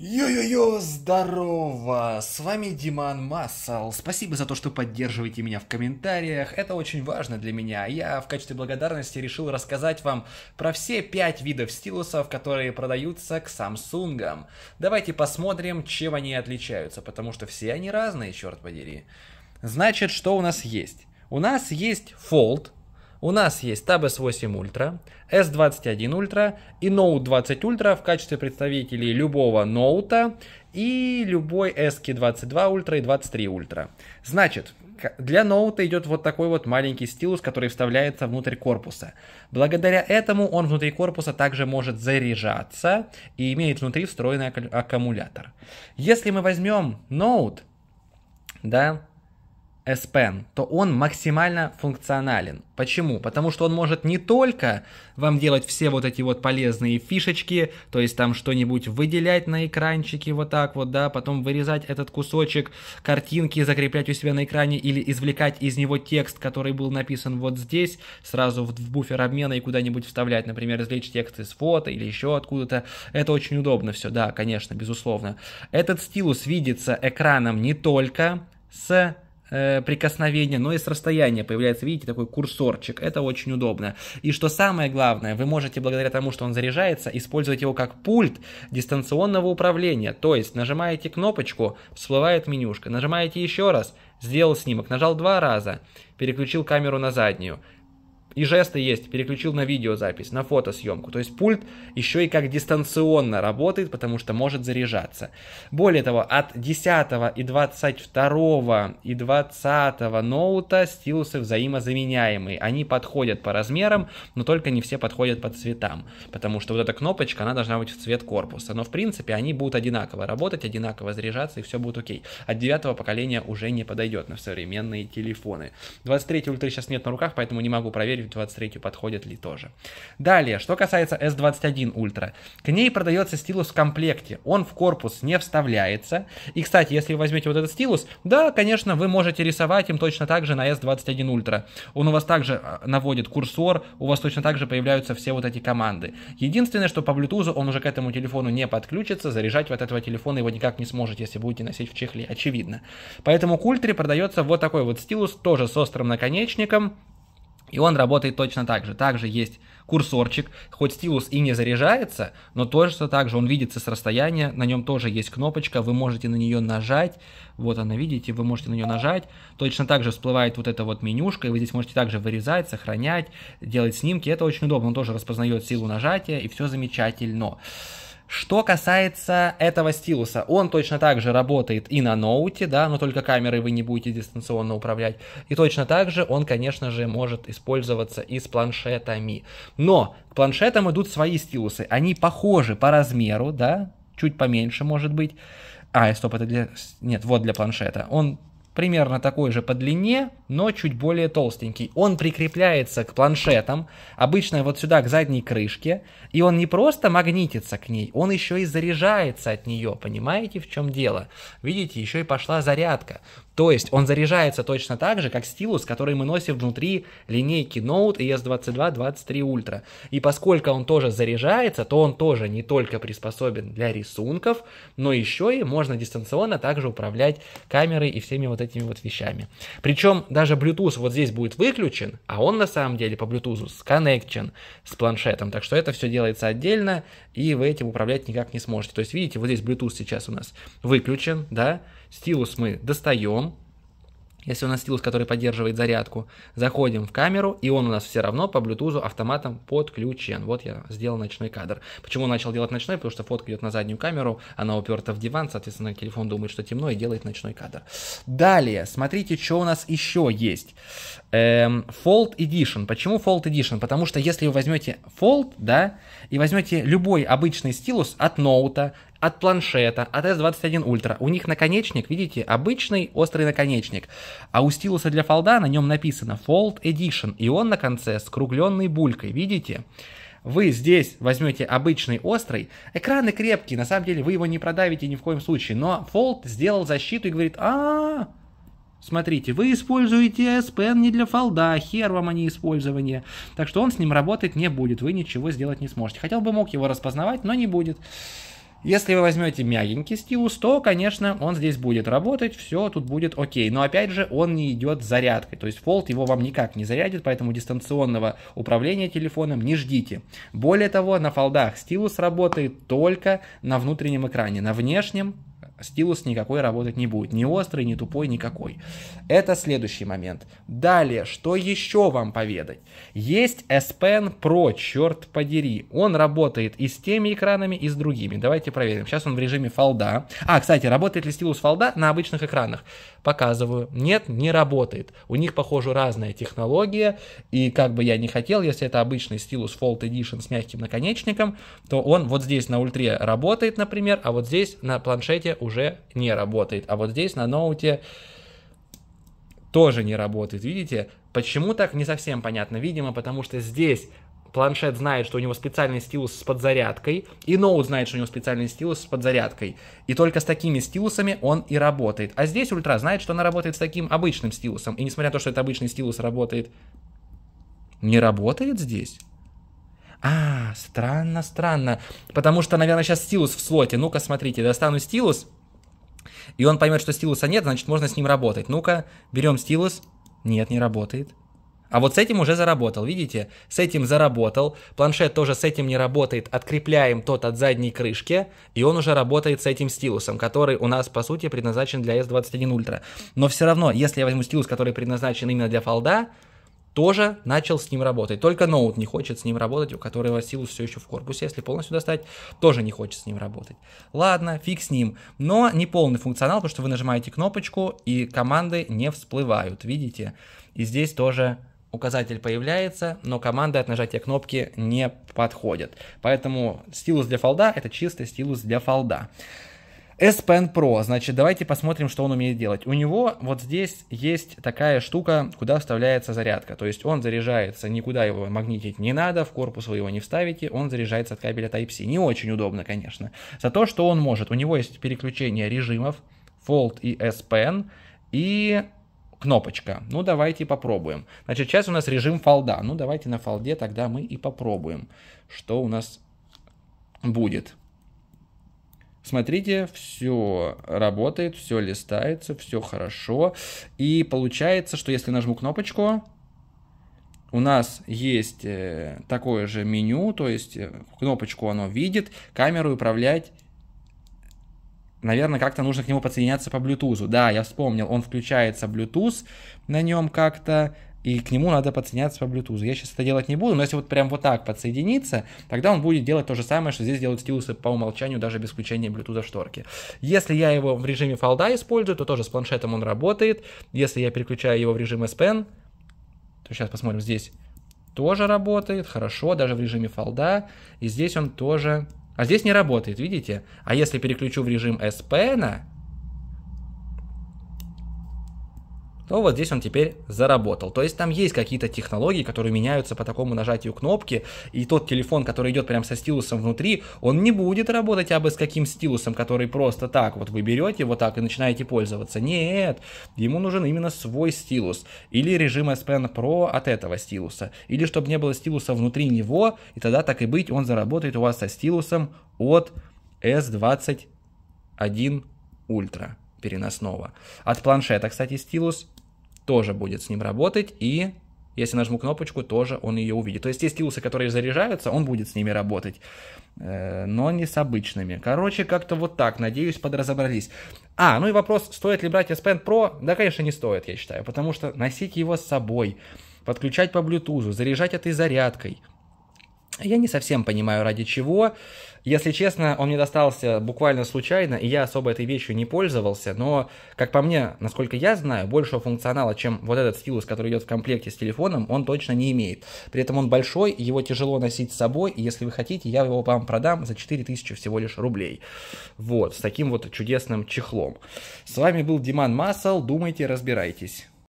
Йо-йо-йо, здорово! С вами Диман Массел. Спасибо за то, что поддерживаете меня в комментариях. Это очень важно для меня. Я в качестве благодарности решил рассказать вам про все пять видов стилусов, которые продаются к Samsung. Давайте посмотрим, чем они отличаются, потому что все они разные, черт подери. Значит, что у нас есть? У нас есть Fold, у нас есть Tab S8 Ultra, S21 Ultra и Note 20 Ultra в качестве представителей любого ноута и любой S22 Ultra и 23 Ultra. Значит, для ноута идет вот такой вот маленький стилус, который вставляется внутрь корпуса. Благодаря этому он внутри корпуса также может заряжаться и имеет внутри встроенный аккумулятор. Если мы возьмем ноут, да, S Pen, то он максимально функционален. Почему? Потому что он может не только вам делать все вот эти вот полезные фишечки, то есть там что-нибудь выделять на экранчике вот так вот, да, потом вырезать этот кусочек картинки, закреплять у себя на экране или извлекать из него текст, который был написан вот здесь, сразу в, в буфер обмена и куда-нибудь вставлять, например, извлечь текст из фото или еще откуда-то. Это очень удобно все, да, конечно, безусловно. Этот стилус видится экраном не только с Э, прикосновения, но и с расстояния появляется, видите, такой курсорчик. Это очень удобно. И что самое главное, вы можете благодаря тому, что он заряжается, использовать его как пульт дистанционного управления. То есть нажимаете кнопочку, всплывает менюшка, нажимаете еще раз, сделал снимок, нажал два раза, переключил камеру на заднюю, и жесты есть, переключил на видеозапись, на фотосъемку. То есть пульт еще и как дистанционно работает, потому что может заряжаться. Более того, от 10 и 22 и 20 ноута стилусы взаимозаменяемые. Они подходят по размерам, но только не все подходят по цветам, потому что вот эта кнопочка, она должна быть в цвет корпуса. Но в принципе они будут одинаково работать, одинаково заряжаться и все будет окей. От 9 поколения уже не подойдет на современные телефоны. 23 ультра сейчас нет на руках, поэтому не могу проверить, посмотреть в 23 подходит ли тоже. Далее, что касается S21 Ultra. К ней продается стилус в комплекте. Он в корпус не вставляется. И, кстати, если вы возьмете вот этот стилус, да, конечно, вы можете рисовать им точно так же на S21 Ultra. Он у вас также а, наводит курсор, у вас точно так же появляются все вот эти команды. Единственное, что по Bluetooth он уже к этому телефону не подключится, заряжать вот этого телефона его никак не сможете, если будете носить в чехле, очевидно. Поэтому к Ультре продается вот такой вот стилус, тоже с острым наконечником, и он работает точно так же. Также есть курсорчик, хоть стилус и не заряжается, но тоже так же он видится с расстояния, на нем тоже есть кнопочка, вы можете на нее нажать, вот она, видите, вы можете на нее нажать, точно так же всплывает вот эта вот менюшка, и вы здесь можете также вырезать, сохранять, делать снимки, это очень удобно, он тоже распознает силу нажатия, и все замечательно. Что касается этого стилуса, он точно так же работает и на ноуте, да, но только камерой вы не будете дистанционно управлять. И точно так же он, конечно же, может использоваться и с планшетами. Но к планшетам идут свои стилусы. Они похожи по размеру, да, чуть поменьше может быть. А, стоп, это для... Нет, вот для планшета. Он примерно такой же по длине, но чуть более толстенький. Он прикрепляется к планшетам, обычно вот сюда, к задней крышке, и он не просто магнитится к ней, он еще и заряжается от нее, понимаете, в чем дело? Видите, еще и пошла зарядка. То есть он заряжается точно так же, как стилус, который мы носим внутри линейки Note ES22-23 Ultra. И поскольку он тоже заряжается, то он тоже не только приспособен для рисунков, но еще и можно дистанционно также управлять камерой и всеми вот этими вот вещами. Причем даже Bluetooth вот здесь будет выключен, а он на самом деле по Bluetooth сконнекчен с планшетом. Так что это все делается отдельно, и вы этим управлять никак не сможете. То есть видите, вот здесь Bluetooth сейчас у нас выключен, да, Стилус мы достаем, если у нас стилус, который поддерживает зарядку, заходим в камеру, и он у нас все равно по Bluetooth автоматом подключен. Вот я сделал ночной кадр. Почему начал делать ночной? Потому что фотка идет на заднюю камеру, она уперта в диван, соответственно, телефон думает, что темно, и делает ночной кадр. Далее, смотрите, что у нас еще есть. Эм, Fold Edition. Почему Fold Edition? Потому что если вы возьмете Fold, да, и возьмете любой обычный стилус от ноута, от планшета, от S21 Ultra. У них наконечник, видите, обычный острый наконечник. А у стилуса для фолда на нем написано Fold Edition, и он на конце скругленной булькой, видите? Вы здесь возьмете обычный острый, экраны крепкие, на самом деле вы его не продавите ни в коем случае, но Fold сделал защиту и говорит, а, -а Смотрите, вы используете S Pen не для фолда, а хер вам они использование. Так что он с ним работать не будет, вы ничего сделать не сможете. Хотел бы мог его распознавать, но не будет. Если вы возьмете мягенький стилус, то, конечно, он здесь будет работать, все тут будет окей. Но опять же, он не идет зарядкой, то есть Fold его вам никак не зарядит, поэтому дистанционного управления телефоном не ждите. Более того, на фолдах стилус работает только на внутреннем экране, на внешнем стилус никакой работать не будет. Ни острый, ни тупой, никакой. Это следующий момент. Далее, что еще вам поведать? Есть S-Pen Pro, черт подери. Он работает и с теми экранами, и с другими. Давайте проверим. Сейчас он в режиме фолда. А, кстати, работает ли стилус фолда на обычных экранах? Показываю. Нет, не работает. У них, похоже, разная технология. И как бы я не хотел, если это обычный стилус Fold Edition с мягким наконечником, то он вот здесь на ультре работает, например, а вот здесь на планшете у уже не работает. А вот здесь на ноуте тоже не работает, видите? Почему так, не совсем понятно. Видимо, потому что здесь планшет знает, что у него специальный стилус с подзарядкой, и ноут знает, что у него специальный стилус с подзарядкой. И только с такими стилусами он и работает. А здесь ультра знает, что она работает с таким обычным стилусом. И несмотря на то, что этот обычный стилус работает, не работает здесь. А, странно, странно. Потому что, наверное, сейчас стилус в слоте. Ну-ка, смотрите, достану стилус. И он поймет, что стилуса нет, значит, можно с ним работать. Ну-ка, берем стилус. Нет, не работает. А вот с этим уже заработал, видите? С этим заработал, планшет тоже с этим не работает, открепляем тот от задней крышки, и он уже работает с этим стилусом, который у нас, по сути, предназначен для S21 Ultra. Но все равно, если я возьму стилус, который предназначен именно для фолда, тоже начал с ним работать. Только ноут не хочет с ним работать, у которого Силус все еще в корпусе, если полностью достать, тоже не хочет с ним работать. Ладно, фиг с ним. Но не полный функционал, потому что вы нажимаете кнопочку, и команды не всплывают, видите? И здесь тоже указатель появляется, но команды от нажатия кнопки не подходят. Поэтому стилус для фолда это чистый стилус для фолда. S Pen Pro, значит, давайте посмотрим, что он умеет делать. У него вот здесь есть такая штука, куда вставляется зарядка. То есть он заряжается, никуда его магнитить не надо, в корпус вы его не вставите, он заряжается от кабеля Type-C. Не очень удобно, конечно. За то, что он может. У него есть переключение режимов, Fold и S Pen, и кнопочка. Ну, давайте попробуем. Значит, сейчас у нас режим фолда. Ну, давайте на фолде тогда мы и попробуем, что у нас будет. Смотрите, все работает, все листается, все хорошо. И получается, что если нажму кнопочку, у нас есть э, такое же меню, то есть э, кнопочку оно видит, камеру управлять Наверное, как-то нужно к нему подсоединяться по Bluetooth. Да, я вспомнил, он включается Bluetooth на нем как-то и к нему надо подсоединяться по Bluetooth. Я сейчас это делать не буду, но если вот прям вот так подсоединиться, тогда он будет делать то же самое, что здесь делают стилусы по умолчанию, даже без включения Bluetooth в шторки. Если я его в режиме фолда использую, то тоже с планшетом он работает. Если я переключаю его в режим S Pen, то сейчас посмотрим, здесь тоже работает, хорошо, даже в режиме фолда. И здесь он тоже... А здесь не работает, видите? А если переключу в режим S Pen, то вот здесь он теперь заработал. То есть там есть какие-то технологии, которые меняются по такому нажатию кнопки, и тот телефон, который идет прям со стилусом внутри, он не будет работать абы с каким стилусом, который просто так вот вы берете вот так и начинаете пользоваться. Нет, ему нужен именно свой стилус. Или режим S Pen Pro от этого стилуса. Или чтобы не было стилуса внутри него, и тогда так и быть, он заработает у вас со стилусом от S21 Ultra переносного. От планшета, кстати, стилус тоже будет с ним работать, и если нажму кнопочку, тоже он ее увидит. То есть те стилусы, которые заряжаются, он будет с ними работать, э, но не с обычными. Короче, как-то вот так, надеюсь, подразобрались. А, ну и вопрос, стоит ли брать S-Pen Pro? Да, конечно, не стоит, я считаю, потому что носить его с собой, подключать по Bluetooth, заряжать этой зарядкой – я не совсем понимаю, ради чего. Если честно, он мне достался буквально случайно, и я особо этой вещью не пользовался, но, как по мне, насколько я знаю, большего функционала, чем вот этот стилус, который идет в комплекте с телефоном, он точно не имеет. При этом он большой, его тяжело носить с собой, и если вы хотите, я его вам продам за 4000 всего лишь рублей. Вот, с таким вот чудесным чехлом. С вами был Диман Массел, думайте, разбирайтесь.